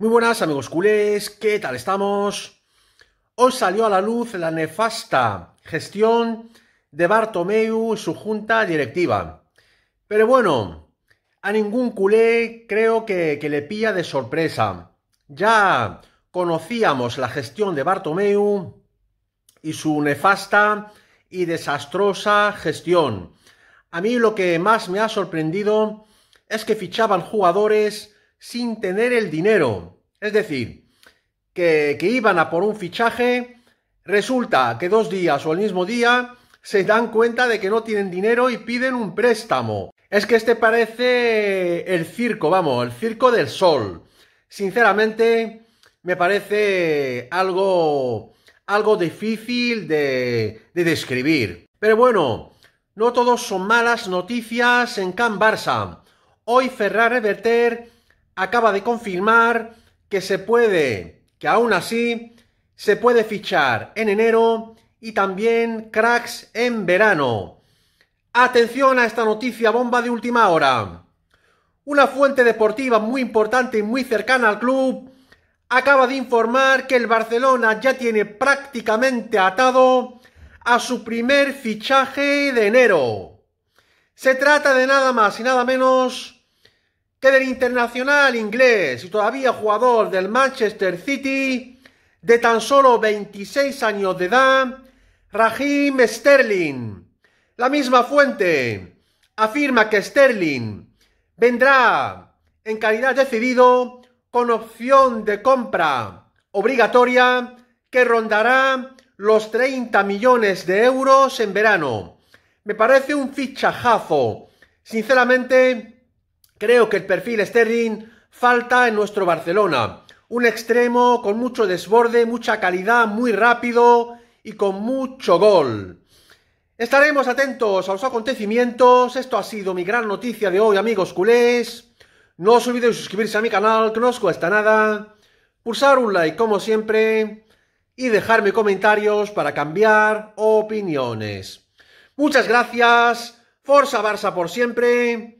Muy buenas amigos culés, ¿qué tal estamos? Hoy salió a la luz la nefasta gestión de Bartomeu y su junta directiva. Pero bueno, a ningún culé creo que, que le pilla de sorpresa. Ya conocíamos la gestión de Bartomeu y su nefasta y desastrosa gestión. A mí lo que más me ha sorprendido es que fichaban jugadores sin tener el dinero. Es decir, que, iban a por un fichaje, resulta que dos días o el mismo día se dan cuenta de que no tienen dinero y piden un préstamo. Es que este parece el circo, vamos, el circo del sol. Sinceramente, me parece algo, algo difícil de, de describir. Pero bueno, no todos son malas noticias en Can Barça. Hoy Ferrari Verter acaba de confirmar que se puede, que aún así, se puede fichar en enero y también cracks en verano. Atención a esta noticia bomba de última hora. Una fuente deportiva muy importante y muy cercana al club acaba de informar que el Barcelona ya tiene prácticamente atado a su primer fichaje de enero. Se trata de nada más y nada menos que del internacional inglés y todavía jugador del Manchester City, de tan solo 26 años de edad, Raheem Sterling. La misma fuente afirma que Sterling vendrá en calidad decidido con opción de compra obligatoria que rondará los 30 millones de euros en verano. Me parece un fichajazo. Sinceramente, Creo que el perfil Sterling falta en nuestro Barcelona. Un extremo con mucho desborde, mucha calidad, muy rápido y con mucho gol. Estaremos atentos a los acontecimientos. Esto ha sido mi gran noticia de hoy, amigos culés. No os olvidéis suscribirse a mi canal, que no os cuesta nada. Pulsar un like, como siempre. Y dejarme comentarios para cambiar opiniones. Muchas gracias. Forza Barça por siempre